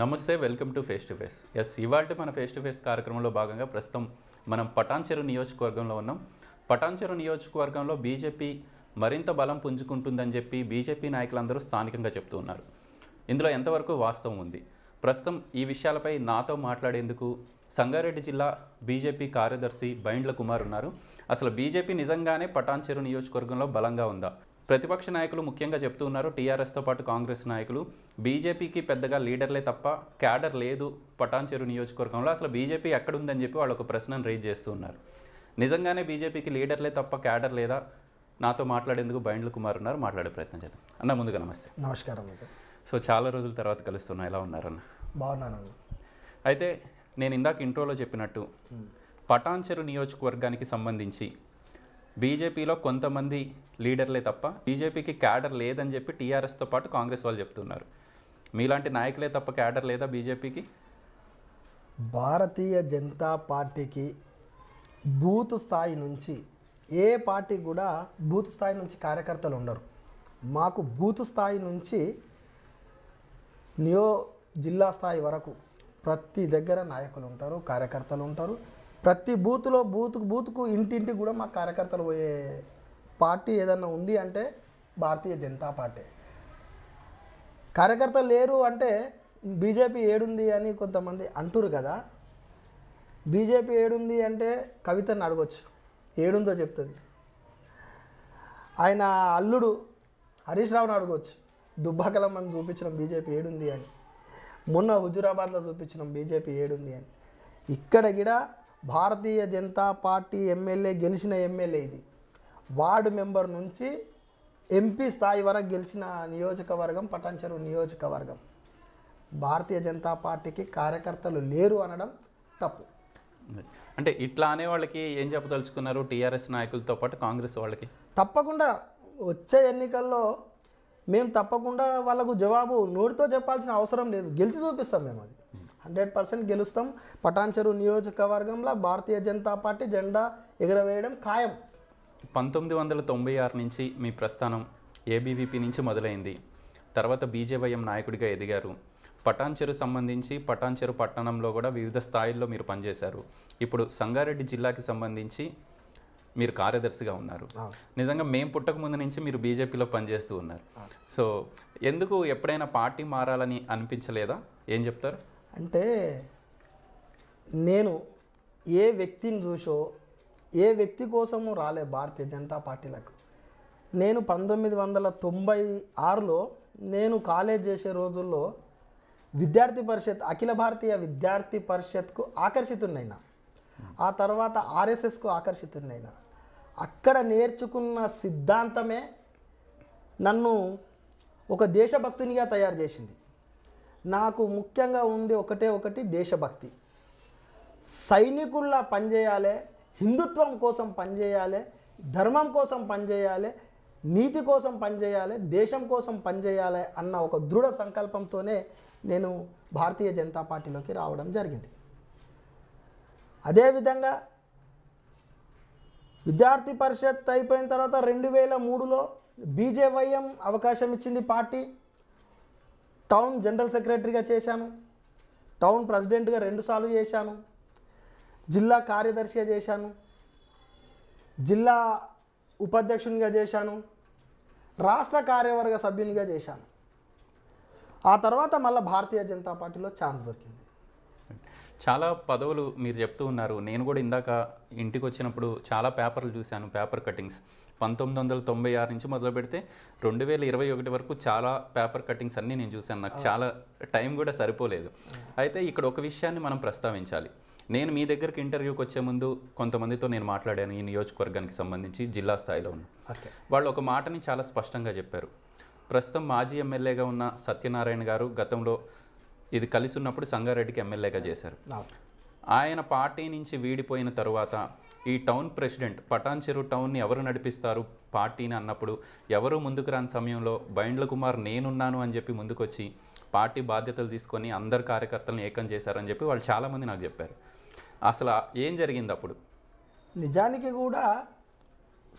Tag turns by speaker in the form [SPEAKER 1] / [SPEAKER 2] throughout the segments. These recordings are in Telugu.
[SPEAKER 1] నమస్తే welcome to face to face ఎస్ ఇవాళ మన ఫేస్ టు ఫేస్ కార్యక్రమంలో భాగంగా ప్రస్తుతం మనం పటాన్చెరు నియోజకవర్గంలో ఉన్నాం పటాన్చెరు నియోజకవర్గంలో బీజేపీ మరింత బలం పుంజుకుంటుందని చెప్పి బీజేపీ నాయకులందరూ స్థానికంగా చెప్తూ ఉన్నారు ఇందులో ఎంతవరకు వాస్తవం ఉంది ప్రస్తుతం ఈ విషయాలపై నాతో మాట్లాడేందుకు సంగారెడ్డి జిల్లా బీజేపీ కార్యదర్శి బైండ్ల కుమార్ ఉన్నారు అసలు బీజేపీ నిజంగానే పటాన్చెరు నియోజకవర్గంలో బలంగా ఉందా ప్రతిపక్ష నాయకులు ముఖ్యంగా చెప్తూ ఉన్నారు టీఆర్ఎస్తో పాటు కాంగ్రెస్ నాయకులు బీజేపీకి పెద్దగా లీడర్లే తప్ప క్యాడర్ లేదు పటాన్చెరు నియోజకవర్గంలో అసలు బీజేపీ ఎక్కడుందని చెప్పి వాళ్ళు ఒక ప్రశ్నను రేజ్ చేస్తూ ఉన్నారు నిజంగానే బీజేపీకి లీడర్లే తప్ప క్యాడర్ లేదా నాతో మాట్లాడేందుకు బైండ్ల కుమార్ ఉన్నారు మాట్లాడే ప్రయత్నం చేద్దాం అన్న ముందుగా నమస్తే నమస్కారం సో చాలా రోజుల తర్వాత కలుస్తున్నా ఎలా ఉన్నారన్న బాగున్నాను అయితే నేను ఇందాక ఇంట్రోలో చెప్పినట్టు పటాన్చెరు నియోజకవర్గానికి సంబంధించి బీజేపీలో కొంతమంది లీడర్లే తప్ప బీజేపీకి క్యాడర్ లేదని చెప్పి టీఆర్ఎస్తో పాటు కాంగ్రెస్ వాళ్ళు చెప్తున్నారు మీలాంటి నాయకులే తప్ప క్యాడర్ లేదా బీజేపీకి
[SPEAKER 2] భారతీయ జనతా పార్టీకి బూత్ స్థాయి నుంచి ఏ పార్టీ కూడా బూత్ స్థాయి నుంచి కార్యకర్తలు ఉండరు మాకు బూత్ స్థాయి నుంచి నియో జిల్లా స్థాయి వరకు ప్రతి దగ్గర నాయకులు ఉంటారు కార్యకర్తలు ఉంటారు ప్రతి బూత్లో బూత్కు బూత్కు ఇంటింటికి కూడా మా కార్యకర్తలు పోయే పార్టీ ఏదన్నా ఉంది అంటే భారతీయ జనతా పార్టీ కార్యకర్తలు లేరు అంటే బీజేపీ ఏడుంది అని కొంతమంది అంటురు కదా బీజేపీ ఏడుంది అంటే కవితను అడగొచ్చు ఏడుందో చెప్తుంది ఆయన అల్లుడు హరీష్ రావుని అడగవచ్చు దుబ్బాకలం అని చూపించడం బీజేపీ ఏడుంది అని మొన్న హుజురాబాద్లో చూపించడం బీజేపీ ఏడుంది అని ఇక్కడ కూడా భారతీయ జనతా పార్టీ ఎమ్మెల్యే గెలిచిన ఎమ్మెల్యే ఇది వార్డు మెంబర్ నుంచి ఎంపీ స్థాయి వరకు గెలిచిన నియోజకవర్గం పటాన్చెరు నియోజకవర్గం భారతీయ జనతా పార్టీకి కార్యకర్తలు లేరు అనడం తప్పు
[SPEAKER 1] అంటే ఇట్లా అనే వాళ్ళకి ఏం చెప్పదలుచుకున్నారు టీఆర్ఎస్ నాయకులతో పాటు కాంగ్రెస్ వాళ్ళకి తప్పకుండా
[SPEAKER 2] వచ్చే ఎన్నికల్లో మేము తప్పకుండా వాళ్ళకు జవాబు నోటితో చెప్పాల్సిన అవసరం లేదు గెలిచి చూపిస్తాం మేము అది హండ్రెడ్ పర్సెంట్ గెలుస్తాం పటాన్చెరు నియోజకవర్గంలో భారతీయ జనతా పార్టీ జెండా ఎగురవేయడం ఖాయం
[SPEAKER 1] పంతొమ్మిది వందల తొంభై ఆరు నుంచి మీ ప్రస్థానం ఏబీవీపీ నుంచి మొదలైంది తర్వాత బీజేవైఎం నాయకుడిగా ఎదిగారు పటాన్చెరు సంబంధించి పటాన్చెరు పట్టణంలో కూడా వివిధ స్థాయిల్లో మీరు పనిచేశారు ఇప్పుడు సంగారెడ్డి జిల్లాకి సంబంధించి మీరు కార్యదర్శిగా ఉన్నారు నిజంగా మేము పుట్టక ముందు నుంచి మీరు బీజేపీలో పనిచేస్తూ ఉన్నారు సో ఎందుకు ఎప్పుడైనా పార్టీ మారాలని అనిపించలేదా ఏం చెప్తారు
[SPEAKER 2] అంటే నేను ఏ వ్యక్తిని చూసో ఏ వ్యక్తి కోసము రాలే భారతీయ జనతా పార్టీలకు నేను పంతొమ్మిది వందల తొంభై ఆరులో నేను కాలేజ్ చేసే రోజుల్లో విద్యార్థి పరిషత్ అఖిల భారతీయ విద్యార్థి పరిషత్కు ఆకర్షితున్నైనా ఆ తర్వాత ఆర్ఎస్ఎస్కు ఆకర్షితున్నైనా అక్కడ నేర్చుకున్న సిద్ధాంతమే నన్ను ఒక దేశభక్తునిగా తయారు చేసింది నాకు ముఖ్యంగా ఉంది ఒకటే ఒకటి దేశభక్తి సైనికుల్లా పనిచేయాలి హిందుత్వం కోసం పనిచేయాలి ధర్మం కోసం పనిచేయాలి నీతి కోసం పనిచేయాలి దేశం కోసం పనిచేయాలి అన్న ఒక దృఢ సంకల్పంతోనే నేను భారతీయ జనతా పార్టీలోకి రావడం జరిగింది అదేవిధంగా విద్యార్థి పరిషత్ అయిపోయిన తర్వాత రెండు వేల మూడులో బీజేవైఎం అవకాశం ఇచ్చింది పార్టీ టౌన్ జనరల్ సెక్రటరీగా చేశాను టౌన్ ప్రెసిడెంట్గా రెండుసార్లు చేశాను జిల్లా కార్యదర్శిగా చేశాను జిల్లా ఉపాధ్యక్షునిగా చేశాను రాష్ట్ర కార్యవర్గ సభ్యునిగా చేశాను ఆ తర్వాత మళ్ళీ భారతీయ జనతా పార్టీలో ఛాన్స్ దొరికింది
[SPEAKER 1] చాలా పదవులు మీరు చెప్తూ ఉన్నారు నేను కూడా ఇందాక ఇంటికి వచ్చినప్పుడు చాలా పేపర్లు చూశాను పేపర్ కటింగ్స్ పంతొమ్మిది వందల తొంభై ఆరు నుంచి మొదలు పెడితే రెండు వేల ఇరవై ఒకటి వరకు చాలా పేపర్ కటింగ్స్ అన్నీ నేను చూశాను నాకు చాలా టైం కూడా సరిపోలేదు అయితే ఇక్కడ ఒక విషయాన్ని మనం ప్రస్తావించాలి నేను మీ దగ్గరికి ఇంటర్వ్యూకి వచ్చే ముందు కొంతమందితో నేను మాట్లాడాను ఈ నియోజకవర్గానికి సంబంధించి జిల్లా స్థాయిలో ఉన్న వాళ్ళు ఒక మాటని చాలా స్పష్టంగా చెప్పారు ప్రస్తుతం మాజీ ఎమ్మెల్యేగా ఉన్న సత్యనారాయణ గారు గతంలో ఇది కలిసి ఉన్నప్పుడు సంగారెడ్డికి ఎమ్మెల్యేగా చేశారు ఆయన పార్టీ నుంచి వీడిపోయిన తరువాత ఈ టౌన్ ప్రెసిడెంట్ పటాన్ చెరువు టౌన్ని ఎవరు నడిపిస్తారు పార్టీని అన్నప్పుడు ఎవరు ముందుకు రాని సమయంలో బైండ్ల కుమార్ నేనున్నాను అని చెప్పి ముందుకొచ్చి పార్టీ బాధ్యతలు తీసుకొని అందరు కార్యకర్తలను ఏకం చేశారని చెప్పి వాళ్ళు చాలామంది నాకు చెప్పారు అసలు ఏం జరిగింది అప్పుడు
[SPEAKER 2] నిజానికి కూడా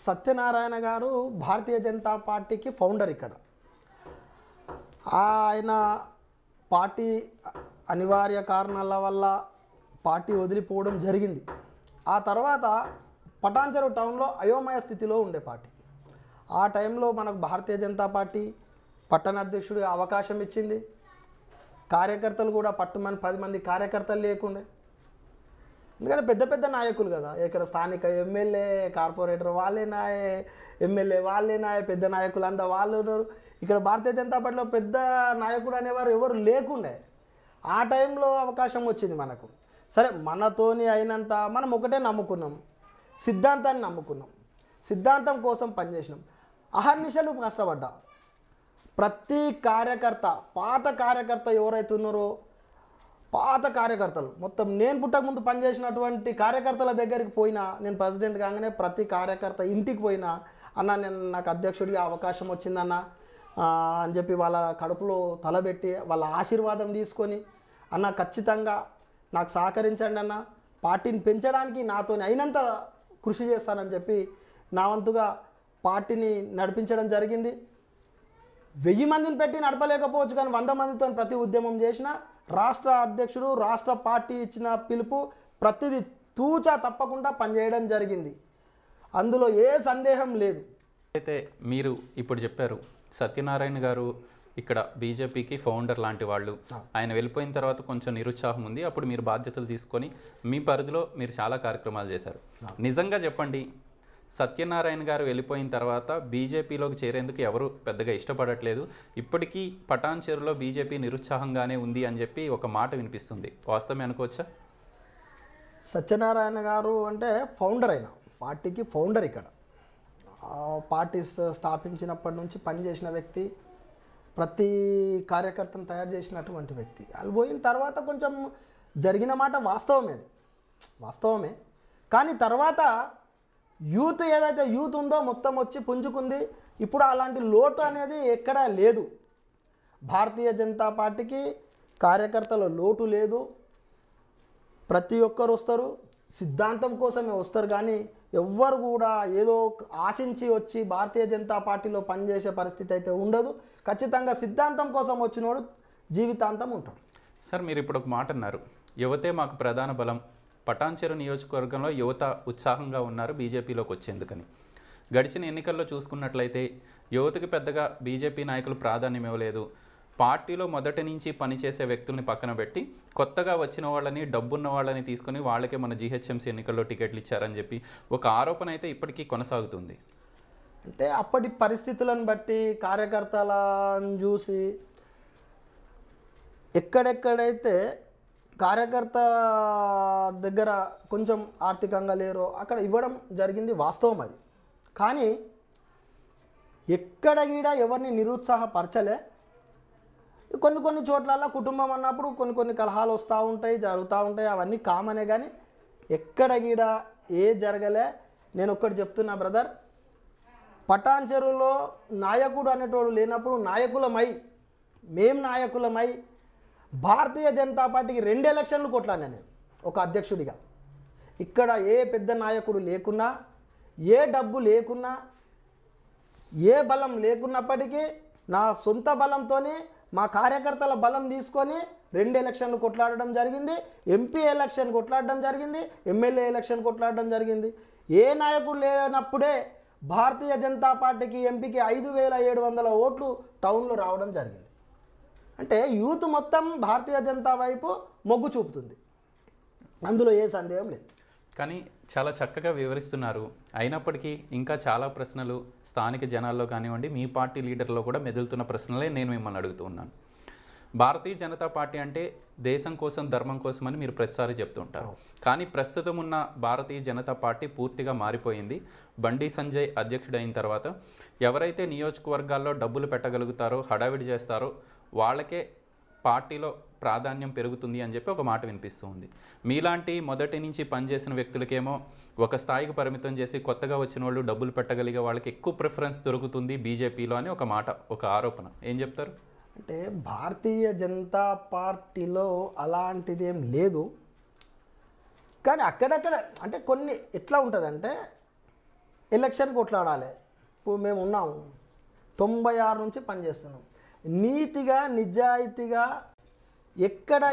[SPEAKER 2] సత్యనారాయణ గారు భారతీయ జనతా పార్టీకి ఫౌండర్ ఇక్కడ ఆయన పార్టీ అనివార్య కారణాల వల్ల పార్టీ వదిలిపోవడం జరిగింది ఆ తర్వాత పటాన్చెరు టౌన్లో అయోమయ స్థితిలో ఉండే పార్టీ ఆ టైంలో మనకు భారతీయ జనతా పార్టీ పట్టణ అధ్యక్షుడికి అవకాశం ఇచ్చింది కార్యకర్తలు కూడా పట్టుమని పది మంది కార్యకర్తలు లేకుండే ఎందుకంటే పెద్ద పెద్ద నాయకులు కదా ఇక్కడ స్థానిక ఎమ్మెల్యే కార్పొరేటర్ వాళ్ళే నాయ ఎమ్మెల్యే వాళ్ళే నాయ పెద్ద నాయకులు అంతా వాళ్ళు ఉన్నారు ఇక్కడ భారతీయ జనతా పార్టీలో పెద్ద నాయకుడు అనేవారు ఎవరు లేకుండే ఆ టైంలో అవకాశం వచ్చింది మనకు సరే మనతోని అయినంత మనం ఒకటే నమ్ముకున్నాం సిద్ధాంతాన్ని నమ్ముకున్నాం సిద్ధాంతం కోసం పనిచేసినాం అహర్నిశలు కష్టపడ్డా ప్రతి కార్యకర్త పాత కార్యకర్త ఎవరైతే ఉన్నారో పాత కార్యకర్తలు మొత్తం నేను పుట్టక ముందు పనిచేసినటువంటి కార్యకర్తల దగ్గరికి పోయినా నేను ప్రెసిడెంట్ కాగానే ప్రతి కార్యకర్త ఇంటికి పోయినా అన్న నేను నాకు అధ్యక్షుడిగా అవకాశం వచ్చిందన్న అని చెప్పి వాళ్ళ కడుపులో తలబెట్టి వాళ్ళ ఆశీర్వాదం తీసుకొని అన్న ఖచ్చితంగా నాకు సహకరించండి అన్న పార్టీని పెంచడానికి నాతో అయినంత కృషి చేస్తానని చెప్పి నా వంతుగా పార్టీని నడిపించడం జరిగింది వెయ్యి మందిని పెట్టి నడపలేకపోవచ్చు కానీ వంద మందితో ప్రతి ఉద్యమం చేసినా రాష్ట్ర అధ్యక్షుడు రాష్ట్ర పార్టీ ఇచ్చిన పిలుపు ప్రతిదీ తూచా తప్పకుండా పనిచేయడం జరిగింది అందులో ఏ సందేహం లేదు
[SPEAKER 1] అయితే మీరు ఇప్పుడు చెప్పారు సత్యనారాయణ గారు ఇక్కడ బీజేపీకి ఫౌండర్ లాంటి వాళ్ళు ఆయన వెళ్ళిపోయిన తర్వాత కొంచెం నిరుత్సాహం ఉంది అప్పుడు మీరు బాధ్యతలు తీసుకొని మీ పరిధిలో మీరు చాలా కార్యక్రమాలు చేశారు నిజంగా చెప్పండి సత్యనారాయణ గారు వెళ్ళిపోయిన తర్వాత బీజేపీలోకి చేరేందుకు ఎవరు పెద్దగా ఇష్టపడట్లేదు ఇప్పటికీ పటాన్ చెరులో బీజేపీ నిరుత్సాహంగానే ఉంది అని చెప్పి ఒక మాట వినిపిస్తుంది వాస్తవం అనుకోవచ్చా
[SPEAKER 2] సత్యనారాయణ గారు అంటే ఫౌండర్ అయిన పార్టీకి ఫౌండర్ ఇక్కడ పార్టీ స్థాపించినప్పటి నుంచి పనిచేసిన వ్యక్తి ప్రతి కార్యకర్తను తయారు చేసినటువంటి వ్యక్తి వాళ్ళు పోయిన తర్వాత కొంచెం జరిగిన మాట వాస్తవమే వాస్తవమే కానీ తర్వాత యూత్ ఏదైతే యూత్ ఉందో మొత్తం వచ్చి పుంజుకుంది ఇప్పుడు అలాంటి లోటు అనేది ఎక్కడా లేదు భారతీయ జనతా పార్టీకి కార్యకర్తల లోటు లేదు ప్రతి ఒక్కరు వస్తారు సిద్ధాంతం కోసమే వస్తారు కానీ ఎవ్వరు కూడా ఏదో ఆశించి వచ్చి భారతీయ జనతా పార్టీలో పనిచేసే పరిస్థితి అయితే ఉండదు ఖచ్చితంగా సిద్ధాంతం కోసం వచ్చినోడు జీవితాంతం ఉంటాడు
[SPEAKER 1] సార్ మీరు ఇప్పుడు ఒక మాట అన్నారు యువతే మాకు ప్రధాన బలం పటాన్చెరు నియోజకవర్గంలో యువత ఉత్సాహంగా ఉన్నారు బీజేపీలోకి వచ్చేందుకని గడిచిన ఎన్నికల్లో చూసుకున్నట్లయితే యువతకి పెద్దగా బీజేపీ నాయకులు ప్రాధాన్యం ఇవ్వలేదు పార్టీలో మొదటి నుంచి పనిచేసే వ్యక్తుల్ని పక్కన పెట్టి కొత్తగా వచ్చిన వాళ్ళని డబ్బున్న వాళ్ళని తీసుకుని వాళ్ళకే మన జీహెచ్ఎంసీ ఎన్నికల్లో టికెట్లు ఇచ్చారని చెప్పి ఒక ఆరోపణ అయితే ఇప్పటికీ కొనసాగుతుంది
[SPEAKER 2] అంటే అప్పటి పరిస్థితులను బట్టి కార్యకర్తలను చూసి ఎక్కడెక్కడైతే కార్యకర్త దగ్గర కొంచెం ఆర్థికంగా లేరో అక్కడ ఇవ్వడం జరిగింది వాస్తవం అది కానీ ఎక్కడ కూడా ఎవరిని నిరుత్సాహపరచలే కొన్ని కొన్ని చోట్ల కుటుంబం అన్నప్పుడు కొన్ని కొన్ని కలహాలు వస్తూ ఉంటాయి జరుగుతూ ఉంటాయి అవన్నీ కామనే కానీ ఎక్కడ గీడ ఏ జరగలే నేను ఒక్కటి చెప్తున్నా బ్రదర్ పటాన్ చెరువులో నాయకుడు అనేటోడు లేనప్పుడు నాయకులమై మేం నాయకులమై భారతీయ జనతా పార్టీకి రెండు ఎలక్షన్లు కొట్లాడినా నేను ఒక అధ్యక్షుడిగా ఇక్కడ ఏ పెద్ద నాయకుడు లేకున్నా ఏ డబ్బు లేకున్నా ఏ బలం లేకున్నప్పటికీ నా సొంత బలంతోనే మా కార్యకర్తల బలం తీసుకొని రెండు ఎలక్షన్లు కొట్లాడడం జరిగింది ఎంపీ ఎలక్షన్ కొట్లాడడం జరిగింది ఎమ్మెల్యే ఎలక్షన్ కొట్లాడడం జరిగింది ఏ నాయకుడు లేనప్పుడే భారతీయ జనతా పార్టీకి ఎంపీకి ఐదు వేల ఏడు వందల ఓట్లు టౌన్లో రావడం జరిగింది అంటే యూత్ మొత్తం భారతీయ జనతా వైపు మొగ్గు చూపుతుంది అందులో ఏ సందేహం లేదు
[SPEAKER 1] కానీ చాలా చక్కగా వివరిస్తున్నారు అయినప్పటికీ ఇంకా చాలా ప్రశ్నలు స్థానిక జనాల్లో కానివ్వండి మీ పార్టీ లీడర్లో కూడా మెదులుతున్న ప్రశ్నలే నేను మిమ్మల్ని అడుగుతూ ఉన్నాను భారతీయ జనతా పార్టీ అంటే దేశం కోసం ధర్మం కోసం అని మీరు ప్రతిసారి చెప్తుంటారు కానీ ప్రస్తుతం ఉన్న భారతీయ జనతా పార్టీ పూర్తిగా మారిపోయింది బండి సంజయ్ అధ్యక్షుడైన తర్వాత ఎవరైతే నియోజకవర్గాల్లో డబ్బులు పెట్టగలుగుతారో హడావిడి చేస్తారో వాళ్ళకే పార్టీలో ప్రాధాన్యం పెరుగుతుంది అని చెప్పి ఒక మాట వినిపిస్తూ ఉంది మీలాంటి మొదటి నుంచి పనిచేసిన వ్యక్తులకేమో ఒక స్థాయికి పరిమితం చేసి కొత్తగా వచ్చిన వాళ్ళు డబ్బులు పెట్టగలిగే వాళ్ళకి ఎక్కువ ప్రిఫరెన్స్ దొరుకుతుంది బీజేపీలో అని ఒక మాట ఒక ఆరోపణ ఏం చెప్తారు
[SPEAKER 2] అంటే భారతీయ జనతా పార్టీలో అలాంటిది ఏం లేదు కానీ అక్కడక్కడ అంటే కొన్ని ఎట్లా ఉంటుందంటే ఎలక్షన్ కొట్లాడాలి ఇప్పుడు మేము ఉన్నాము తొంభై ఆరు నుంచి పనిచేస్తున్నాం నీతిగా నిజాయితీగా ఎక్కడ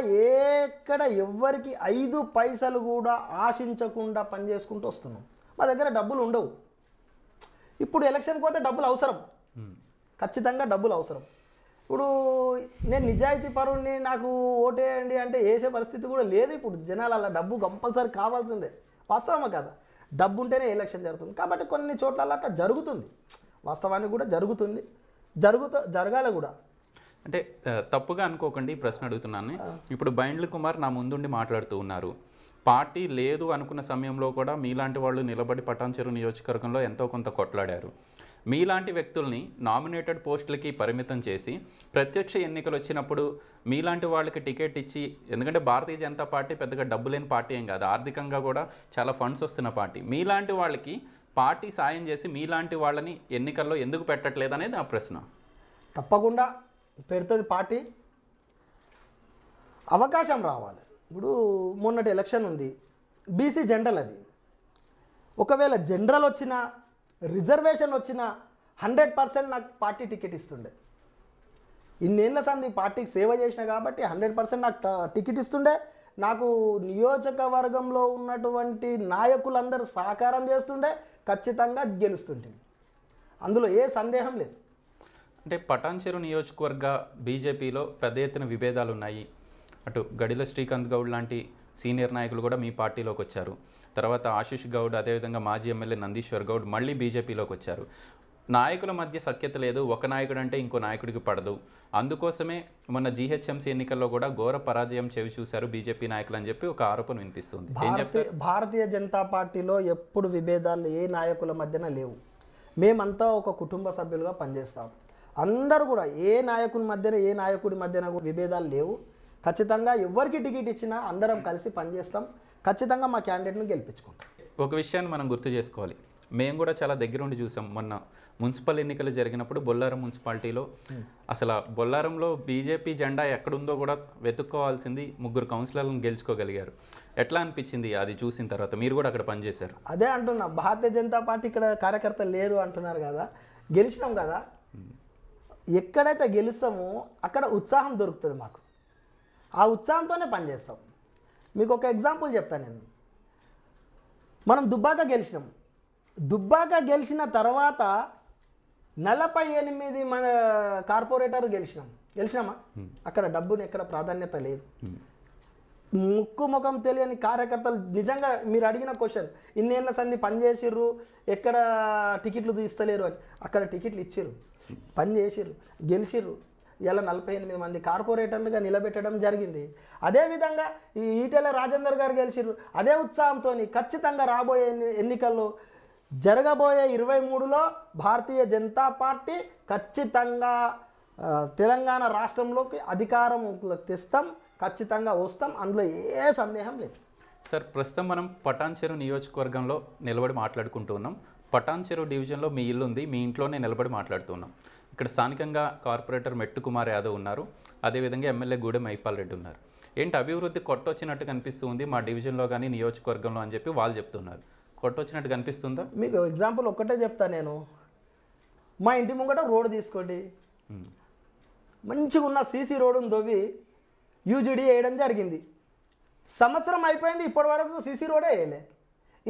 [SPEAKER 2] ఎక్కడ ఎవ్వరికి ఐదు పైసలు కూడా ఆశించకుండా పనిచేసుకుంటూ వస్తున్నాం మా దగ్గర డబ్బులు ఉండవు ఇప్పుడు ఎలక్షన్ పోతే డబ్బులు అవసరం ఖచ్చితంగా డబ్బులు అవసరం ఇప్పుడు నేను నిజాయితీ పరుణ్ణి నాకు ఓటేయండి అంటే వేసే పరిస్థితి కూడా లేదు ఇప్పుడు జనాలు అలా డబ్బు కంపల్సరీ కావాల్సిందే వాస్తవమా కదా డబ్బు ఉంటేనే ఎలక్షన్ జరుగుతుంది కాబట్టి కొన్ని చోట్ల అట్లా జరుగుతుంది వాస్తవానికి కూడా జరుగుతుంది జరుగుతా జరగాల కూడా
[SPEAKER 1] అంటే తప్పుగా అనుకోకండి ప్రశ్న అడుగుతున్నాను ఇప్పుడు బైండ్ల కుమార్ నా ముందుండి మాట్లాడుతూ ఉన్నారు పార్టీ లేదు అనుకున్న సమయంలో కూడా మీలాంటి వాళ్ళు నిలబడి పటాన్చెరు నియోజకవర్గంలో ఎంతో కొంత కొట్లాడారు మీలాంటి వ్యక్తుల్ని నామినేటెడ్ పోస్టులకి పరిమితం చేసి ప్రత్యక్ష ఎన్నికలు వచ్చినప్పుడు మీలాంటి వాళ్ళకి టికెట్ ఇచ్చి ఎందుకంటే భారతీయ జనతా పార్టీ పెద్దగా డబ్బు లేని పార్టీ ఏం కాదు ఆర్థికంగా కూడా చాలా ఫండ్స్ వస్తున్న పార్టీ మీలాంటి వాళ్ళకి పార్టీ సాయం చేసి మీలాంటి వాళ్ళని ఎన్నికల్లో ఎందుకు పెట్టట్లేదు అనేది నా ప్రశ్న
[SPEAKER 2] తప్పకుండా పెడుతుంది పార్టీ అవకాశం రావాలి ఇప్పుడు మొన్నటి ఎలక్షన్ ఉంది బీసీ జనరల్ అది ఒకవేళ జనరల్ వచ్చినా రిజర్వేషన్ వచ్చినా హండ్రెడ్ పర్సెంట్ నాకు పార్టీ టికెట్ ఇస్తుండే ఇన్నేళ్ళ సంది పార్టీకి సేవ చేసిన కాబట్టి హండ్రెడ్ పర్సెంట్ నాకు టికెట్ ఇస్తుండే నాకు నియోజకవర్గంలో ఉన్నటువంటి నాయకులందరూ సహకారం చేస్తుండే ఖచ్చితంగా గెలుస్తుంటే అందులో ఏ సందేహం లేదు
[SPEAKER 1] అంటే పటాన్ నియోజకవర్గ బీజేపీలో పెద్ద ఎత్తున విభేదాలు ఉన్నాయి అటు గడిల శ్రీకాంత్ గౌడ్ లాంటి సీనియర్ నాయకులు కూడా మీ పార్టీలోకి వచ్చారు తర్వాత ఆశీష్ గౌడ్ అదేవిధంగా మాజీ ఎమ్మెల్యే నందీశ్వర్ గౌడ్ మళ్ళీ బీజేపీలోకి వచ్చారు నాయకుల మధ్య సఖ్యత లేదు ఒక నాయకుడు అంటే ఇంకో నాయకుడికి పడదు అందుకోసమే మొన్న జీహెచ్ఎంసీ ఎన్నికల్లో కూడా ఘోర పరాజయం చెవి చూశారు బీజేపీ నాయకులు అని చెప్పి ఒక ఆరోపణ వినిపిస్తుంది
[SPEAKER 2] భారతీయ జనతా పార్టీలో ఎప్పుడు విభేదాలు ఏ నాయకుల మధ్యన లేవు మేమంతా ఒక కుటుంబ సభ్యులుగా పనిచేస్తాం అందరూ కూడా ఏ నాయకుని మధ్యన ఏ నాయకుడి మధ్యన విభేదాలు లేవు ఖచ్చితంగా ఎవరికి టికెట్ ఇచ్చినా అందరం కలిసి పనిచేస్తాం ఖచ్చితంగా మా క్యాండిడేట్ను గెలిపించుకుంటాం
[SPEAKER 1] ఒక విషయాన్ని మనం గుర్తు చేసుకోవాలి మేము కూడా చాలా దగ్గరుండి చూసాం మొన్న మున్సిపల్ ఎన్నికలు జరిగినప్పుడు బొల్లారం మున్సిపాలిటీలో అసలు బొల్లారంలో బీజేపీ జెండా ఎక్కడుందో కూడా వెతుక్కోవాల్సింది ముగ్గురు కౌన్సిలర్లను గెలుచుకోగలిగారు ఎట్లా అనిపించింది అది చూసిన తర్వాత మీరు కూడా అక్కడ పనిచేశారు
[SPEAKER 2] అదే అంటున్నా భారతీయ జనతా పార్టీ ఇక్కడ కార్యకర్త లేరు అంటున్నారు కదా గెలిచినాం కదా ఎక్కడైతే గెలుస్తామో అక్కడ ఉత్సాహం దొరుకుతుంది మాకు ఆ ఉత్సాహంతోనే పనిచేస్తాం మీకు ఒక ఎగ్జాంపుల్ చెప్తాను నేను మనం దుబ్బాక గెలిచినాం దుబ్బాక గెలిచిన తర్వాత నలభై ఎనిమిది మన కార్పొరేటర్ గెలిచినాం గెలిచినామా అక్కడ డబ్బుని ఎక్కడ ప్రాధాన్యత లేదు ముక్కు ముఖం తెలియని కార్యకర్తలు నిజంగా మీరు అడిగిన క్వశ్చన్ ఇన్నేళ్ల సంధి చేసిర్రు ఎక్కడ టికెట్లు తీస్తలేరు అని అక్కడ టికెట్లు ఇచ్చిర్రు పని చేసిర్రు గెలిచిర్రు ఇలా నలభై ఎనిమిది మంది కార్పొరేటర్లుగా నిలబెట్టడం జరిగింది అదేవిధంగా ఈ ఈటెల రాజేందర్ గారు గెలిచిర్రు అదే ఉత్సాహంతో ఖచ్చితంగా రాబోయే ఎన్నికల్లో జరగబోయే ఇరవై మూడులో భారతీయ జనతా పార్టీ ఖచ్చితంగా తెలంగాణ రాష్ట్రంలోకి అధికారం తెస్తాం ఖచ్చితంగా వస్తాం అందులో ఏ సందేహం లేదు
[SPEAKER 1] సార్ ప్రస్తుతం మనం పటాన్ చెరువు నియోజకవర్గంలో నిలబడి ఉన్నాం పటాన్ చెరువు డివిజన్లో మీ ఇల్లు ఉంది మీ ఇంట్లోనే నిలబడి మాట్లాడుతున్నాం ఇక్కడ స్థానికంగా కార్పొరేటర్ మెట్టు కుమార్ యాదవ్ ఉన్నారు అదేవిధంగా ఎమ్మెల్యే గూడెం మైపాల్ రెడ్డి ఉన్నారు ఏంటి అభివృద్ధి కొట్టొచ్చినట్టు కనిపిస్తుంది మా డివిజన్లో కానీ నియోజకవర్గంలో అని చెప్పి వాళ్ళు చెప్తున్నారు కొట్టొచ్చినట్టు కనిపిస్తుందా
[SPEAKER 2] మీకు ఎగ్జాంపుల్ ఒక్కటే చెప్తా నేను మా ఇంటి ముంగట రోడ్డు తీసుకోండి మంచిగా ఉన్న సీసీ రోడ్డును తవ్వి యూజిడి వేయడం జరిగింది సంవత్సరం అయిపోయింది ఇప్పటి వరకు సీసీ రోడే వేయలే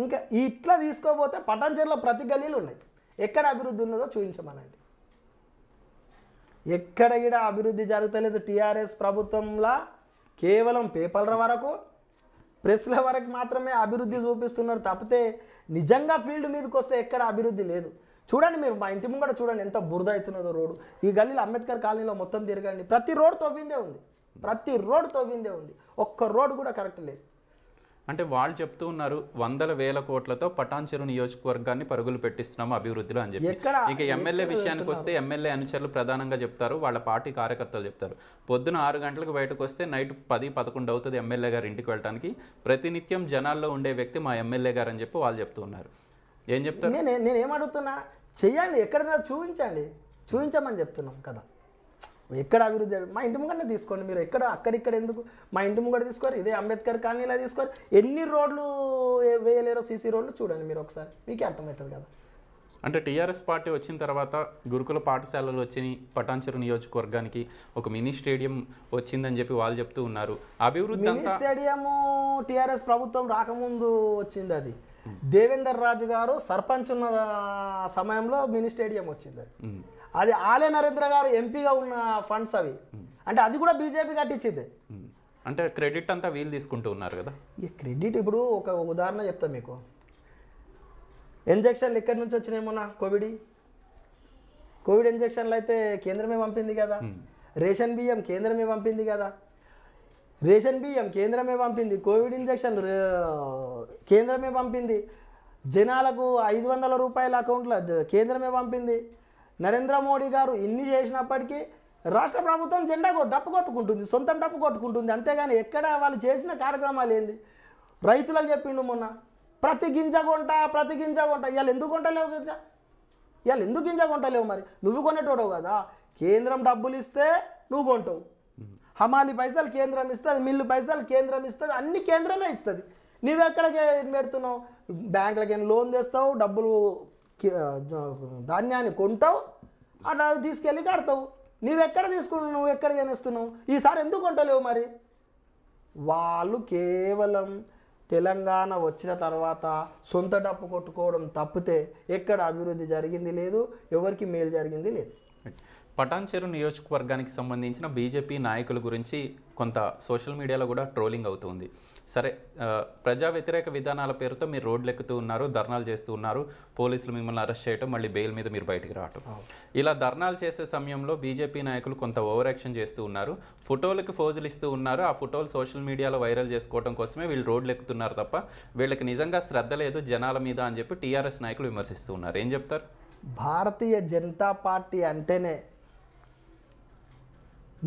[SPEAKER 2] ఇంకా ఇట్లా తీసుకోపోతే పటాన్చేరులో ప్రతి గల్లీలు ఉన్నాయి ఎక్కడ అభివృద్ధి ఉన్నదో చూపించమనండి ఎక్కడ కూడా అభివృద్ధి జరుగుతలేదు టీఆర్ఎస్ ప్రభుత్వంలా కేవలం పేపర్ల వరకు ప్రెస్ల వరకు మాత్రమే అభివృద్ధి చూపిస్తున్నారు తప్పితే నిజంగా ఫీల్డ్ మీదకి వస్తే ఎక్కడ అభివృద్ధి లేదు చూడండి మీరు మా ఇంటి ముంగడ చూడండి ఎంత బురద అవుతున్నదో రోడ్డు ఈ గల్లీలో అంబేద్కర్ కాలనీలో మొత్తం తిరగండి ప్రతి రోడ్డు తవ్విందే ఉంది ప్రతి రోడ్డు తవ్విందే ఉంది ఒక్క రోడ్డు కూడా కరెక్ట్ లేదు
[SPEAKER 1] అంటే వాళ్ళు చెప్తూ ఉన్నారు వందల వేల కోట్లతో పటాన్చెరు నియోజకవర్గాన్ని పరుగులు పెట్టిస్తున్నాము అభివృద్ధిలో అని చెప్పి ఇక ఎమ్మెల్యే విషయానికి వస్తే ఎమ్మెల్యే అనుచరులు ప్రధానంగా చెప్తారు వాళ్ళ పార్టీ కార్యకర్తలు చెప్తారు పొద్దున ఆరు గంటలకు బయటకు వస్తే నైట్ పది పదకొండు అవుతుంది ఎమ్మెల్యే గారు ఇంటికి వెళ్ళడానికి ప్రతినిత్యం జనాల్లో ఉండే వ్యక్తి మా ఎమ్మెల్యే గారు అని చెప్పి వాళ్ళు చెప్తూ ఉన్నారు ఏం చెప్తారు నేను
[SPEAKER 2] నేను ఏమడుగుతున్నా చెయ్యండి ఎక్కడైనా చూపించండి చూపించమని చెప్తున్నాం కదా ఎక్కడ అభివృద్ధి మా ఇంటి ముంగడనే తీసుకోండి మీరు ఎక్కడ అక్కడిక్కడ ఎందుకు మా ఇంటి ముంగడ తీసుకోరు ఇదే అంబేద్కర్ కాలనీలో తీసుకోరు ఎన్ని రోడ్లు వేయలేరో సీసీ రోడ్లు చూడండి మీరు ఒకసారి మీకే అర్థమవుతుంది కదా
[SPEAKER 1] అంటే టీఆర్ఎస్ పార్టీ వచ్చిన తర్వాత గురుకుల పాఠశాలలు వచ్చినాయి పటాన్చెరు నియోజకవర్గానికి ఒక మినీ స్టేడియం వచ్చిందని చెప్పి వాళ్ళు చెప్తూ ఉన్నారు అభివృద్ధి మినీ
[SPEAKER 2] స్టేడియము టీఆర్ఎస్ ప్రభుత్వం రాకముందు వచ్చింది అది దేవేందర్ రాజు గారు సర్పంచ్ ఉన్న సమయంలో మినీ స్టేడియం వచ్చింది అది అది ఆలే నరేంద్ర గారు ఎంపీగా ఉన్న ఫండ్స్ అవి అంటే అది కూడా బీజేపీ కట్టించింది
[SPEAKER 1] అంటే క్రెడిట్ అంతా వీలు తీసుకుంటూ ఉన్నారు కదా
[SPEAKER 2] ఈ క్రెడిట్ ఇప్పుడు ఒక ఉదాహరణ చెప్తా మీకు ఇంజక్షన్లు ఎక్కడి నుంచి వచ్చినాయేమో నా కోవిడ్ కోవిడ్ ఇంజక్షన్లు అయితే కేంద్రమే పంపింది కదా రేషన్ బియ్యం కేంద్రమే పంపింది కదా రేషన్ బియ్యం కేంద్రమే పంపింది కోవిడ్ ఇంజక్షన్ కేంద్రమే పంపింది జనాలకు ఐదు వందల రూపాయల అకౌంట్లో కేంద్రమే పంపింది నరేంద్ర మోడీ గారు ఇన్ని చేసినప్పటికీ రాష్ట్ర ప్రభుత్వం జెండా డప్పు కొట్టుకుంటుంది సొంతం డప్పు కొట్టుకుంటుంది అంతేగాని ఎక్కడ వాళ్ళు చేసిన కార్యక్రమాలు ఏంది రైతులకు చెప్పిండు మొన్న ప్రతి గింజ కొంట ప్రతి గింజ కొంట ఇవాళ ఎందుకు కొంటలేవు గింజ ఇవాళ ఎందుకు గింజ కొంటలేవు మరి నువ్వు కొనేటోడవు కదా కేంద్రం డబ్బులు ఇస్తే నువ్వు కొంటావు హమాలి పైసలు కేంద్రం ఇస్తుంది మిల్లు పైసలు కేంద్రం ఇస్తుంది అన్ని కేంద్రమే ఇస్తుంది నువ్వెక్కడికి పెడుతున్నావు బ్యాంకులకి లోన్ తెస్తావు డబ్బులు ధాన్యాన్ని కొంటావు అట్లా తీసుకెళ్ళి కడతావు నీవెక్కడ తీసుకున్నావు నువ్వు ఎక్కడ చేనేస్తున్నావు ఈసారి ఎందుకు కొంటలేవు మరి వాళ్ళు కేవలం తెలంగాణ వచ్చిన తర్వాత సొంత డప్పు కొట్టుకోవడం తప్పితే ఎక్కడ అభివృద్ధి జరిగింది లేదు ఎవరికి మేలు జరిగింది లేదు
[SPEAKER 1] పటాన్చెరు నియోజకవర్గానికి సంబంధించిన బీజేపీ నాయకుల గురించి కొంత సోషల్ మీడియాలో కూడా ట్రోలింగ్ అవుతుంది సరే ప్రజా వ్యతిరేక విధానాల పేరుతో మీరు రోడ్లు ఎక్కుతూ ఉన్నారు ధర్నాలు చేస్తూ ఉన్నారు పోలీసులు మిమ్మల్ని అరెస్ట్ చేయటం మళ్ళీ బెయిల్ మీద మీరు బయటికి రావటం ఇలా ధర్నాలు చేసే సమయంలో బీజేపీ నాయకులు కొంత ఓవర్ యాక్షన్ చేస్తూ ఉన్నారు ఫోటోలకు ఫోజులు ఇస్తూ ఉన్నారు ఆ ఫోటోలు సోషల్ మీడియాలో వైరల్ చేసుకోవడం కోసమే వీళ్ళు రోడ్లు ఎక్కుతున్నారు తప్ప వీళ్ళకి నిజంగా శ్రద్ధ లేదు జనాల మీద అని చెప్పి టీఆర్ఎస్ నాయకులు విమర్శిస్తూ ఉన్నారు ఏం చెప్తారు
[SPEAKER 2] భారతీయ జనతా పార్టీ అంటేనే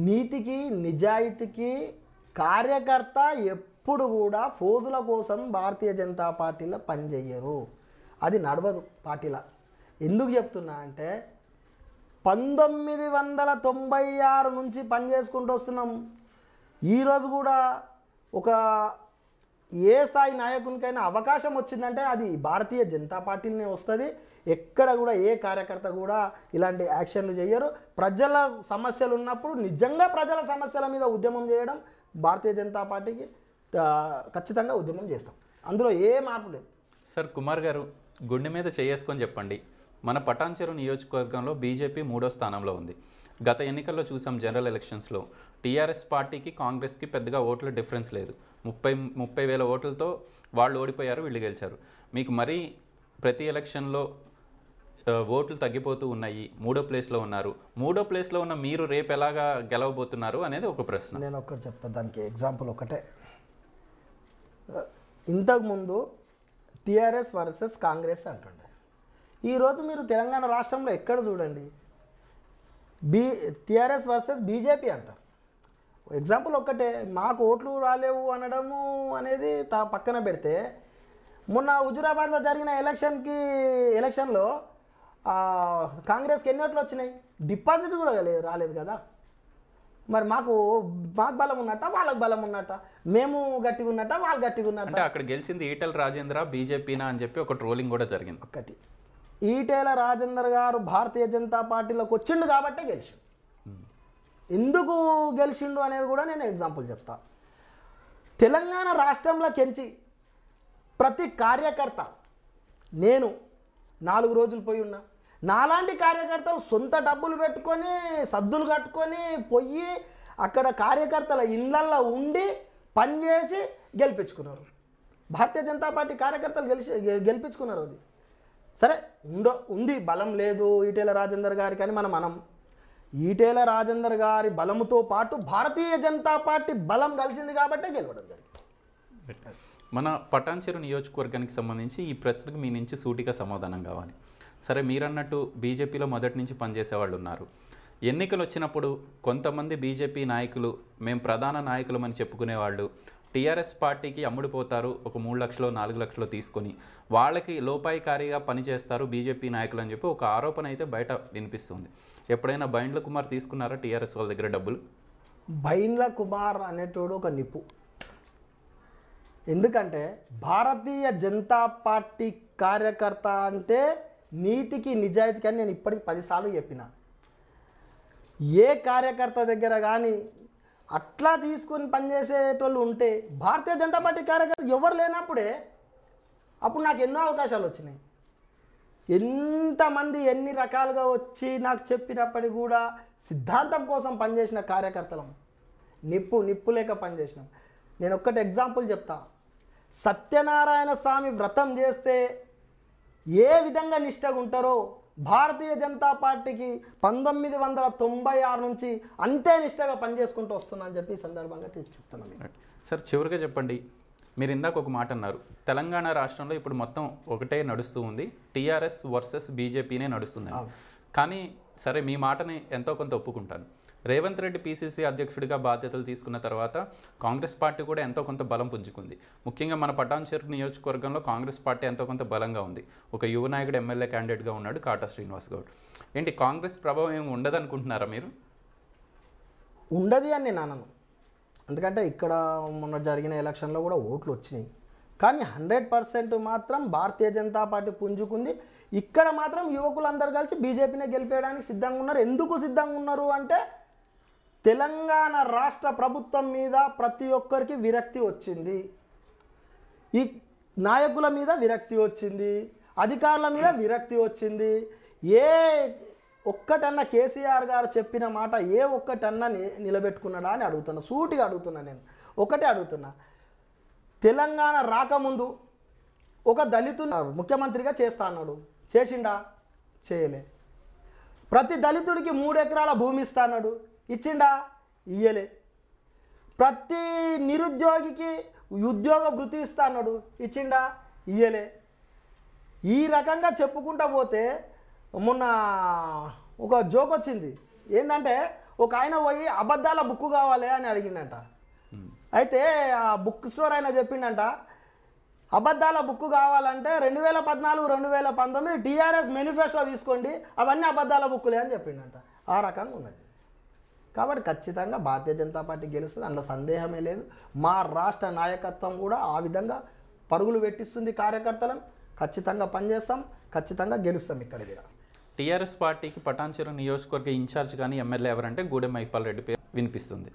[SPEAKER 2] నీతికి నిజాయితీకి కార్యకర్త ఎప్పుడు కూడా ఫోజుల కోసం భారతీయ జనతా పార్టీలో పనిచేయరు అది నడవదు పార్టీలో ఎందుకు చెప్తున్నా అంటే పంతొమ్మిది వందల తొంభై ఆరు నుంచి పనిచేసుకుంటూ వస్తున్నాం ఈరోజు కూడా ఒక ఏ స్థాయి నాయకునికైనా అవకాశం వచ్చిందంటే అది భారతీయ జనతా పార్టీలనే వస్తుంది ఎక్కడ కూడా ఏ కార్యకర్త కూడా ఇలాంటి యాక్షన్లు చేయరు ప్రజల సమస్యలు ఉన్నప్పుడు నిజంగా ప్రజల సమస్యల మీద ఉద్యమం చేయడం భారతీయ జనతా పార్టీకి ఖచ్చితంగా ఉద్యమం చేస్తాం అందులో ఏ మార్పు లేదు
[SPEAKER 1] సార్ కుమార్ గారు గుండె మీద చేసుకొని చెప్పండి మన పటాన్చెరు నియోజకవర్గంలో బీజేపీ మూడో స్థానంలో ఉంది గత ఎన్నికల్లో చూసాం జనరల్ ఎలక్షన్స్లో టీఆర్ఎస్ పార్టీకి కాంగ్రెస్కి పెద్దగా ఓట్ల డిఫరెన్స్ లేదు ముప్పై ముప్పై వేల ఓట్లతో వాళ్ళు ఓడిపోయారు వీళ్ళు గెలిచారు మీకు మరీ ప్రతి ఎలక్షన్లో ఓట్లు తగ్గిపోతూ ఉన్నాయి మూడో ప్లేస్లో ఉన్నారు మూడో ప్లేస్లో ఉన్న మీరు రేపు ఎలాగా గెలవబోతున్నారు అనేది ఒక ప్రశ్న
[SPEAKER 2] నేను ఒకటి చెప్తాను దానికి ఎగ్జాంపుల్ ఒకటే ఇంతకుముందు టీఆర్ఎస్ వర్సెస్ కాంగ్రెస్ అంటుండే ఈరోజు మీరు తెలంగాణ రాష్ట్రంలో ఎక్కడ చూడండి బీ టీఆర్ఎస్ వర్సెస్ బీజేపీ అంటారు ఎగ్జాంపుల్ ఒక్కటే మాకు ఓట్లు రాలేవు అనడము అనేది తా పక్కన పెడితే మొన్న హుజురాబాద్లో జరిగిన ఎలక్షన్కి ఎలక్షన్లో కాంగ్రెస్కి ఎన్ని ఓట్లు వచ్చినాయి డిపాజిట్ కూడా రాలేదు కదా మరి మాకు మాకు బలం ఉన్నట్ట వాళ్ళకు బలం ఉన్నట్ట మేము గట్టిగా ఉన్నట్ట వాళ్ళు గట్టిగా ఉన్నట్ట
[SPEAKER 1] అక్కడ గెలిచింది ఈటల్ రాజేంద్ర బీజేపీనా అని చెప్పి ఒక ట్రోలింగ్ కూడా జరిగింది ఒకటి
[SPEAKER 2] ఈటేల రాజేందర్ గారు భారతీయ జనతా పార్టీలోకి వచ్చిండు కాబట్టే గెలిచిండు ఎందుకు గెలిచిండు అనేది కూడా నేను ఎగ్జాంపుల్ చెప్తా తెలంగాణ రాష్ట్రంలో కెంచి ప్రతి కార్యకర్త నేను నాలుగు రోజులు పోయి ఉన్నా నాలాంటి కార్యకర్తలు సొంత డబ్బులు పెట్టుకొని సద్దులు కట్టుకొని పోయి అక్కడ కార్యకర్తల ఇళ్ళల్లో ఉండి పనిచేసి గెలిపించుకున్నారు భారతీయ జనతా పార్టీ కార్యకర్తలు గెలిచి గెలిపించుకున్నారు అది సరే ఉండో ఉంది బలం లేదు ఈటేల రాజేందర్ గారికి అని మనం మనం ఈటేల రాజేందర్ గారి బలముతో పాటు భారతీయ జనతా పార్టీ బలం కలిసింది కాబట్టే గెలవడం జరిగింది
[SPEAKER 1] మన పటాన్చెరు నియోజకవర్గానికి సంబంధించి ఈ ప్రశ్నకు మీ నుంచి సూటిగా సమాధానం కావాలి సరే మీరన్నట్టు బీజేపీలో మొదటి నుంచి పనిచేసేవాళ్ళు ఉన్నారు ఎన్నికలు వచ్చినప్పుడు కొంతమంది బీజేపీ నాయకులు మేము ప్రధాన నాయకులమని చెప్పుకునేవాళ్ళు టీఆర్ఎస్ పార్టీకి అమ్ముడుపోతారు ఒక మూడు లక్షలు నాలుగు లక్షలు తీసుకొని వాళ్ళకి లోపాయికారిగా పనిచేస్తారు బీజేపీ నాయకులు అని చెప్పి ఒక ఆరోపణ అయితే బయట వినిపిస్తుంది ఎప్పుడైనా బైండ్ల కుమార్ తీసుకున్నారా టీఆర్ఎస్ వాళ్ళ దగ్గర డబ్బులు
[SPEAKER 2] బైండ్ల కుమార్ అనేటోడు ఒక నిప్పు ఎందుకంటే భారతీయ జనతా పార్టీ కార్యకర్త అంటే నీతికి నిజాయితీకి అని నేను ఇప్పటికి పదిసార్లు చెప్పిన ఏ కార్యకర్త దగ్గర కానీ అట్లా తీసుకుని పనిచేసేటోళ్ళు ఉంటే భారతీయ జనతా పార్టీ కార్యకర్త ఎవరు లేనప్పుడే అప్పుడు నాకు ఎన్నో అవకాశాలు వచ్చినాయి ఎంతమంది ఎన్ని రకాలుగా వచ్చి నాకు చెప్పినప్పటికీ కూడా సిద్ధాంతం కోసం పనిచేసిన కార్యకర్తలం నిప్పు నిప్పు లేక పనిచేసినాం నేను ఒక్కటి ఎగ్జాంపుల్ చెప్తా సత్యనారాయణ స్వామి వ్రతం చేస్తే ఏ విధంగా నిష్టగా ఉంటారో భారతీయ జనతా పార్టీకి పంతొమ్మిది వందల తొంభై ఆరు నుంచి అంతే నిష్టగా పనిచేసుకుంటూ వస్తున్నానని చెప్పి ఈ సందర్భంగా చెప్తున్నాను
[SPEAKER 1] సార్ చివరిగా చెప్పండి మీరు ఇందాక ఒక మాట అన్నారు తెలంగాణ రాష్ట్రంలో ఇప్పుడు మొత్తం ఒకటే నడుస్తూ ఉంది టీఆర్ఎస్ వర్సెస్ బీజేపీనే నడుస్తుంది కానీ సరే మీ మాటని ఎంతో కొంత ఒప్పుకుంటాను రేవంత్ రెడ్డి పీసీసీ అధ్యక్షుడిగా బాధ్యతలు తీసుకున్న తర్వాత కాంగ్రెస్ పార్టీ కూడా ఎంతో కొంత బలం పుంజుకుంది ముఖ్యంగా మన పటాన్ చెరుకు నియోజకవర్గంలో కాంగ్రెస్ పార్టీ ఎంతో కొంత బలంగా ఉంది ఒక యువ నాయకుడు ఎమ్మెల్యే క్యాండిడేట్గా ఉన్నాడు కాటా శ్రీనివాస్ గౌడ్ ఏంటి కాంగ్రెస్ ప్రభావం ఏమి ఉండదు అనుకుంటున్నారా మీరు
[SPEAKER 2] ఉండదు అని నేను అనను ఎందుకంటే ఇక్కడ మొన్న జరిగిన ఎలక్షన్లో కూడా ఓట్లు వచ్చినాయి కానీ హండ్రెడ్ పర్సెంట్ మాత్రం భారతీయ జనతా పార్టీ పుంజుకుంది ఇక్కడ మాత్రం యువకులందరూ కలిసి బీజేపీనే గెలిపేయడానికి సిద్ధంగా ఉన్నారు ఎందుకు సిద్ధంగా ఉన్నారు అంటే తెలంగాణ రాష్ట్ర ప్రభుత్వం మీద ప్రతి ఒక్కరికి విరక్తి వచ్చింది ఈ నాయకుల మీద విరక్తి వచ్చింది అధికారుల మీద విరక్తి వచ్చింది ఏ ఒక్కటన్నా కేసీఆర్ గారు చెప్పిన మాట ఏ ఒక్కటన్నా నిలబెట్టుకున్నాడా అని అడుగుతున్నా సూటిగా అడుగుతున్నా నేను ఒకటే అడుగుతున్నా తెలంగాణ రాకముందు ఒక దళితు ముఖ్యమంత్రిగా చేస్తా అన్నాడు చేసిండా చేయలే ప్రతి దళితుడికి మూడు ఎకరాల భూమి ఇస్తా అన్నాడు ఇచ్చిండా ఇయ్యలే ప్రతి నిరుద్యోగికి ఉద్యోగ భృతి ఇస్తా అన్నాడు ఇచ్చిండా ఇయ్యలే ఈ రకంగా చెప్పుకుంటా పోతే మొన్న ఒక జోక్ వచ్చింది ఏంటంటే ఒక ఆయన పోయి అబద్ధాల బుక్ కావాలి అని అడిగిండంట hmm. అయితే ఆ బుక్ స్టోర్ ఆయన చెప్పిండంట అబద్ధాల బుక్ కావాలంటే రెండు వేల పద్నాలుగు రెండు వేల పంతొమ్మిది టీఆర్ఎస్ మేనిఫెస్టో తీసుకోండి అవన్నీ అబద్ధాల బుక్కులే అని చెప్పిండంట ఆ రకంగా ఉన్నది కాబట్టి ఖచ్చితంగా భారతీయ జనతా పార్టీ గెలుస్తుంది అందులో సందేహమే లేదు మా రాష్ట్ర నాయకత్వం కూడా ఆ విధంగా పరుగులు పెట్టిస్తుంది కార్యకర్తలను ఖచ్చితంగా పనిచేస్తాం ఖచ్చితంగా గెలుస్తాం ఇక్కడ కూడా
[SPEAKER 1] టీఆర్ఎస్ పార్టీకి పటాన్చెరు నియోజకవర్గ ఇన్ఛార్జ్ కానీ ఎమ్మెల్యే ఎవరంటే గూడెం మైపాల్ రెడ్డి పేరు వినిపిస్తుంది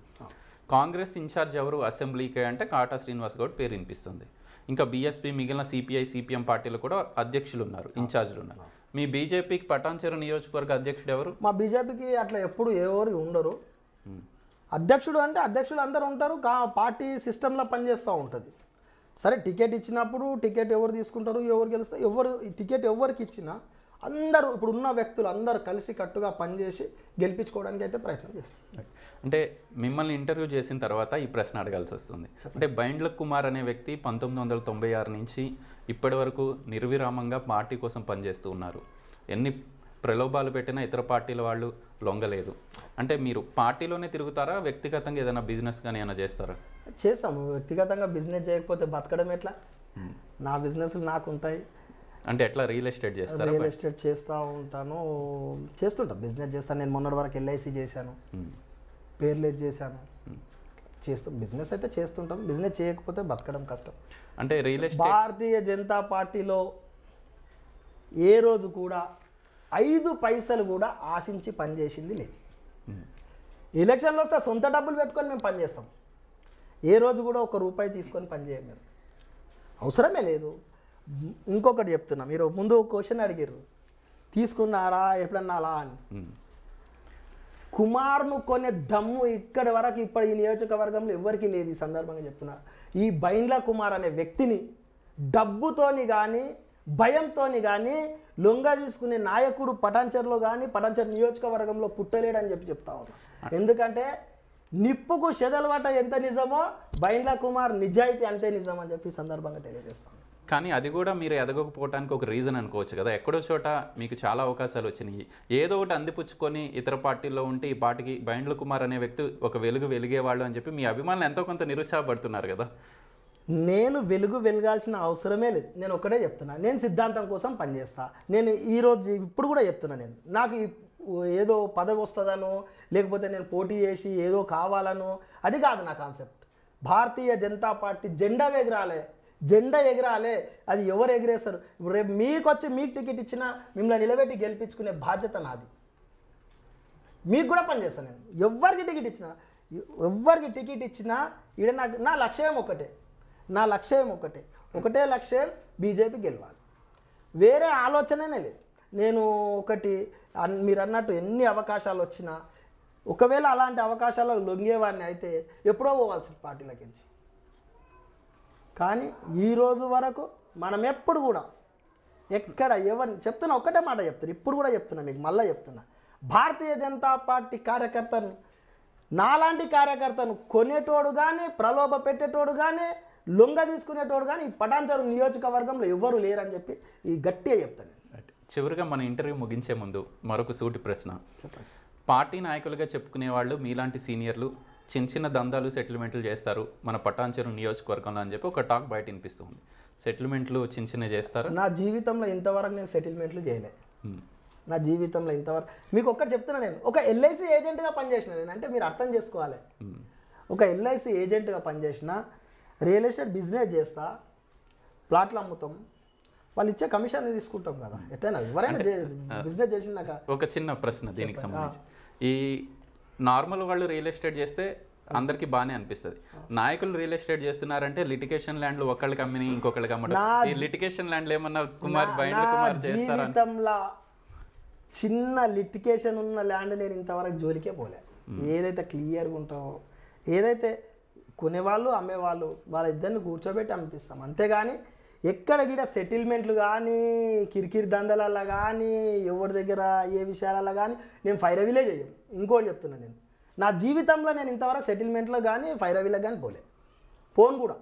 [SPEAKER 1] కాంగ్రెస్ ఇన్ఛార్జ్ ఎవరు అసెంబ్లీకి అంటే కాటా శ్రీనివాస్ గౌడ్ పేరు వినిపిస్తుంది ఇంకా బీఎస్పీ మిగిలిన సిపిఐ సిపిఎం పార్టీలు కూడా అధ్యక్షులు ఉన్నారు ఇన్ఛార్జ్లు ఉన్నారు మీ బీజేపీకి పటాన్చెరు నియోజకవర్గ అధ్యక్షుడు ఎవరు మా బీజేపీకి
[SPEAKER 2] అట్లా ఎప్పుడు ఎవరు ఉండరు అధ్యక్షుడు అంటే అధ్యక్షులు అందరూ ఉంటారు కా పార్టీ సిస్టంలో పనిచేస్తూ ఉంటుంది సరే టికెట్ ఇచ్చినప్పుడు టికెట్ ఎవరు తీసుకుంటారు ఎవరు గెలుస్తారు ఎవరు టికెట్ ఎవరికి ఇచ్చినా అందరూ ఇప్పుడు ఉన్న వ్యక్తులు అందరూ కలిసి కట్టుగా పనిచేసి గెలిపించుకోవడానికి అయితే ప్రయత్నం చేస్తారు
[SPEAKER 1] అంటే మిమ్మల్ని ఇంటర్వ్యూ చేసిన తర్వాత ఈ ప్రశ్న అడగాల్సి వస్తుంది అంటే బైండ్ల కుమార్ అనే వ్యక్తి పంతొమ్మిది వందల తొంభై ఆరు నుంచి ఇప్పటి వరకు నిర్విరామంగా పార్టీ కోసం పనిచేస్తూ ఉన్నారు ఎన్ని ప్రలోభాలు పెట్టినా ఇతర పార్టీల వాళ్ళు లొంగలేదు అంటే మీరు పార్టీలోనే తిరుగుతారా వ్యక్తిగతంగా ఏదైనా బిజినెస్ కానీ ఏమైనా చేస్తారా
[SPEAKER 2] చేస్తాము వ్యక్తిగతంగా బిజినెస్ చేయకపోతే బతకడం ఎట్లా నా బిజినెస్లు నాకు ఉంటాయి
[SPEAKER 1] అంటే ఎట్లా రియల్ ఎస్టేట్ చేస్తారు రియల్
[SPEAKER 2] ఎస్టేట్ చేస్తూ ఉంటాను చేస్తుంటా బిజినెస్ చేస్తాను నేను మొన్నటి వరకు ఎల్ఐసి చేశాను పేర్లేజ్ చేశాను చేస్తాం బిజినెస్ అయితే చేస్తుంటాం బిజినెస్ చేయకపోతే బతకడం కష్టం
[SPEAKER 1] అంటే రియల్ ఎస్టేట్
[SPEAKER 2] భారతీయ జనతా పార్టీలో ఏ రోజు కూడా ఐదు పైసలు కూడా ఆశించి పనిచేసింది లేదు ఎలక్షన్లు వస్తే సొంత డబ్బులు పెట్టుకొని మేము పనిచేస్తాం ఏ రోజు కూడా ఒక రూపాయి తీసుకొని పనిచేయం మేము అవసరమే లేదు ఇంకొకటి చెప్తున్నా మీరు ముందు క్వశ్చన్ అడిగారు తీసుకున్నారా ఎప్పుడన్నా అలా అని కుమార్ను కొనే దమ్ము ఇక్కడి వరకు ఇప్పుడు ఈ నియోజకవర్గంలో ఎవరికీ లేదు ఈ సందర్భంగా చెప్తున్నా ఈ బైండ్ల కుమార్ అనే వ్యక్తిని డబ్బుతోని కానీ భయంతో కానీ లొంగ తీసుకునే నాయకుడు పటాన్చర్లో కానీ పటాన్చర్ నియోజకవర్గంలో పుట్టలేడని చెప్పి చెప్తా ఉన్నాను ఎందుకంటే నిప్పుకు చెదలవాట ఎంత నిజమో బైండ్ల కుమార్ నిజాయితీ అంతే నిజం అని చెప్పి సందర్భంగా తెలియజేస్తాను
[SPEAKER 1] కానీ అది కూడా మీరు ఎదగకపోవటానికి ఒక రీజన్ అనుకోవచ్చు కదా ఎక్కడో చోట మీకు చాలా అవకాశాలు వచ్చినాయి ఏదో ఒకటి అందిపుచ్చుకొని ఇతర పార్టీల్లో ఉంటే ఈ పార్టీకి బైండ్ల కుమార్ అనే వ్యక్తి ఒక వెలుగు వెలిగేవాళ్ళు అని చెప్పి మీ అభిమానులు ఎంతో కొంత నిరుత్సాహపడుతున్నారు కదా
[SPEAKER 2] నేను వెలుగు వెలగాల్సిన అవసరమే లేదు నేను ఒకటే చెప్తున్నా నేను సిద్ధాంతం కోసం పనిచేస్తా నేను ఈరోజు ఇప్పుడు కూడా చెప్తున్నా నేను నాకు ఏదో పదవి వస్తుందనో లేకపోతే నేను పోటీ చేసి ఏదో కావాలనో అది కాదు నా కాన్సెప్ట్ భారతీయ జనతా పార్టీ జెండా ఎగరాలే జెండా ఎగరాలే అది ఎవరు ఎగిరేస్తారు రేపు మీకు వచ్చి మీకు టికెట్ ఇచ్చినా మిమ్మల్ని నిలబెట్టి గెలిపించుకునే బాధ్యత నాది మీకు కూడా పనిచేస్తాను నేను ఎవరికి టికెట్ ఇచ్చినా ఎవరికి టికెట్ ఇచ్చినా ఈడ నాకు నా లక్ష్యం ఒకటే నా లక్ష్యం ఒకటే ఒకటే లక్ష్యం బీజేపీ గెలవాలి వేరే ఆలోచననే లేదు నేను ఒకటి మీరు అన్నట్టు ఎన్ని అవకాశాలు వచ్చినా ఒకవేళ అలాంటి అవకాశాలు లొంగేవాడిని అయితే ఎప్పుడో పోవాల్సిన పార్టీలకించి కానీ ఈరోజు వరకు మనం ఎప్పుడు కూడా ఎక్కడ ఎవరిని చెప్తున్నా ఒకటే మాట చెప్తున్నారు ఇప్పుడు కూడా చెప్తున్నా మీకు మళ్ళీ చెప్తున్నా భారతీయ జనతా పార్టీ కార్యకర్తను నాలాంటి కార్యకర్తను కొనేటోడు కానీ ప్రలోభ పెట్టేటోడు కానీ లొంగ తీసుకునేటోడు కానీ పటాన్చరు నియోజకవర్గంలో ఎవ్వరు లేరని చెప్పి ఈ
[SPEAKER 1] గట్టిగా చెప్తాను చివరిగా మన ఇంటర్వ్యూ ముగించే ముందు మరొక సూటి ప్రశ్న పార్టీ నాయకులుగా చెప్పుకునే వాళ్ళు మీలాంటి సీనియర్లు చిన్న చిన్న దందాలు సెటిల్మెంట్లు చేస్తారు మన పటాన్చెరు నియోజకవర్గంలో అని చెప్పి ఒక టాక్ బయట వినిపిస్తుంది సెటిల్మెంట్లు చిన్న చిన్న చేస్తారు నా
[SPEAKER 2] జీవితంలో ఇంతవరకు నేను సెటిల్మెంట్లు చేయలేదు hmm. నా జీవితంలో ఇంతవరకు మీకు ఒక్కటి చెప్తున్నా నేను ఒక ఎల్ఐసి ఏజెంట్గా పనిచేసిన నేను అంటే మీరు అర్థం చేసుకోవాలి hmm. ఒక ఎల్ఐసి ఏజెంట్గా పనిచేసిన రియల్ ఎస్టేట్ బిజినెస్ చేస్తా ప్లాట్లు అమ్ముతాం వాళ్ళు ఇచ్చే కమిషన్ తీసుకుంటాం కదా ఎట్లయినా ఎవరైనా బిజినెస్ చేసినాక
[SPEAKER 1] ఒక చిన్న ప్రశ్న దీనికి సంబంధించి ఈ నార్మల్ వాళ్ళు రియల్ ఎస్టేట్ చేస్తే అందరికి బాగానే అనిపిస్తుంది నాయకులు రియల్ ఎస్టేట్ చేస్తున్నారంటే లిటికేషన్ ల్యాండ్లు ఒకళ్ళకి అమ్మిని ఇంకొకళ్ళకి అమ్మడం ఈ లిటికేషన్ ల్యాండ్లు ఏమన్నా కుమార్ బైండ్ కుమార్ జీవితంలో
[SPEAKER 2] చిన్న లిటికేషన్ ఉన్న ల్యాండ్ నేను ఇంతవరకు జోలికే పోలే ఏదైతే క్లియర్గా ఉంటావో ఏదైతే కొనేవాళ్ళు అమ్మేవాళ్ళు వాళ్ళ ఇద్దరిని కూర్చోబెట్టి అనిపిస్తాం అంతేగాని ఎక్కడ గిడ సెటిల్మెంట్లు కానీ కిరికిరి దందలల్లో కానీ ఎవరి దగ్గర ఏ విషయాలలో కానీ నేను ఫైర్ అవిలే చేయం ఇంకోటి చెప్తున్నా నేను నా జీవితంలో నేను ఇంతవరకు సెటిల్మెంట్లో కానీ ఫైర్ అవిలో కానీ పోలే పోను కూడా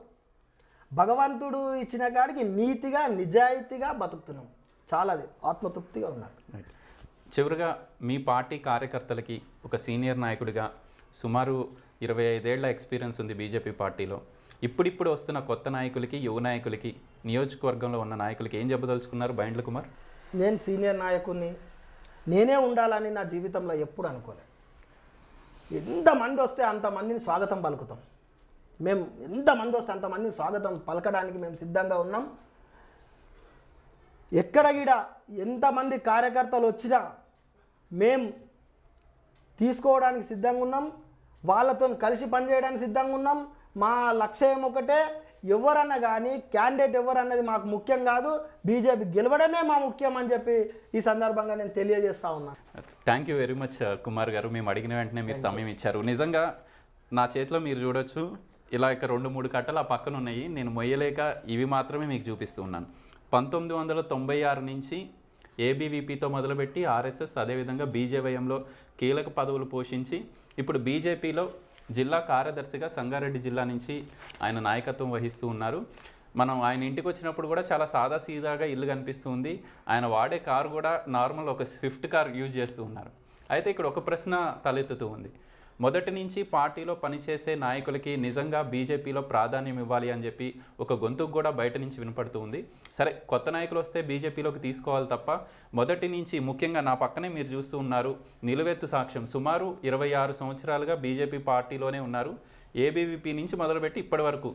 [SPEAKER 2] భగవంతుడు ఇచ్చిన కాడికి నీతిగా నిజాయితీగా బతుకుతున్నాం చాలా అది ఆత్మతృప్తిగా ఉన్నాడు
[SPEAKER 1] చివరిగా మీ పార్టీ కార్యకర్తలకి ఒక సీనియర్ నాయకుడిగా సుమారు ఇరవై ఐదేళ్ల ఎక్స్పీరియన్స్ ఉంది బీజేపీ పార్టీలో ఇప్పుడిప్పుడు వస్తున్న కొత్త నాయకులకి యువ నాయకులకి నియోజకవర్గంలో ఉన్న నాయకులకి ఏం చెప్పదలుచుకున్నారు బైండ్ల కుమార్
[SPEAKER 2] నేను సీనియర్ నాయకుడిని నేనే ఉండాలని నా జీవితంలో ఎప్పుడు అనుకోలేదు ఎంతమంది వస్తే అంతమందిని స్వాగతం పలుకుతాం మేము ఎంతమంది వస్తే అంతమందిని స్వాగతం పలకడానికి మేము సిద్ధంగా ఉన్నాం ఎక్కడ గిడ ఎంతమంది కార్యకర్తలు వచ్చినా మేము తీసుకోవడానికి సిద్ధంగా ఉన్నాం వాళ్ళతో కలిసి పనిచేయడానికి సిద్ధంగా ఉన్నాం మా లక్ష్యం ఒకటే ఎవరన్నా కానీ క్యాండిడేట్ ఎవరన్నది మాకు ముఖ్యం కాదు బీజేపీ గెలవడమే మా ముఖ్యం అని చెప్పి ఈ సందర్భంగా నేను తెలియజేస్తా ఉన్నా
[SPEAKER 1] thank you very much Kumar గారు మేము అడిగిన వెంటనే మీరు సమయం ఇచ్చారు నిజంగా నా చేతిలో మీరు చూడొచ్చు ఇలా ఇక రెండు మూడు కట్టలు ఆ పక్కన ఉన్నాయి నేను మొయ్యలేక ఇవి మాత్రమే మీకు చూపిస్తూ ఉన్నాను పంతొమ్మిది వందల తొంభై ఆరు నుంచి ఏబీవీపీతో మొదలుపెట్టి ఆర్ఎస్ఎస్ అదేవిధంగా బీజేవైఎంలో కీలక పదవులు పోషించి ఇప్పుడు బీజేపీలో జిల్లా కార్యదర్శిగా సంగారెడ్డి జిల్లా నుంచి ఆయన నాయకత్వం వహిస్తూ ఉన్నారు మనం ఆయన ఇంటికి వచ్చినప్పుడు కూడా చాలా సాదా సీదాగా ఇల్లు కనిపిస్తుంది ఆయన వాడే కారు కూడా నార్మల్ ఒక స్విఫ్ట్ కార్ యూజ్ చేస్తూ ఉన్నారు అయితే ఇక్కడ ఒక ప్రశ్న తలెత్తుతూ ఉంది మొదటి నుంచి పార్టీలో పనిచేసే నాయకులకి నిజంగా బీజేపీలో ప్రాధాన్యం ఇవ్వాలి అని చెప్పి ఒక గొంతుకు కూడా బయట నుంచి వినపడుతూ ఉంది సరే కొత్త నాయకులు వస్తే బీజేపీలోకి తీసుకోవాలి తప్ప మొదటి నుంచి ముఖ్యంగా నా పక్కనే మీరు చూస్తూ ఉన్నారు నిలువెత్తు సాక్ష్యం సుమారు ఇరవై ఆరు సంవత్సరాలుగా బీజేపీ పార్టీలోనే ఉన్నారు ఏబీవీపీ నుంచి మొదలుపెట్టి ఇప్పటి వరకు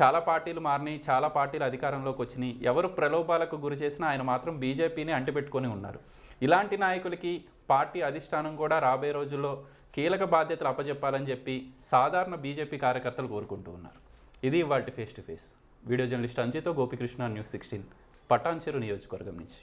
[SPEAKER 1] చాలా పార్టీలు మారినాయి చాలా పార్టీలు అధికారంలోకి వచ్చినాయి ఎవరు ప్రలోభాలకు గురి చేసినా ఆయన మాత్రం బీజేపీని అంటిపెట్టుకొని ఉన్నారు ఇలాంటి నాయకులకి పార్టీ అధిష్టానం కూడా రాబోయే రోజుల్లో కీలక బాధ్యతలు అప్పచెప్పాలని చెప్పి సాధారణ బీజేపీ కార్యకర్తలు కోరుకుంటూ ఉన్నారు ఇది వాటి face to face video journalist అంజితో గోపికృష్ణ న్యూస్ సిక్స్టీన్ పటాన్చెరు నియోజకవర్గం నుంచి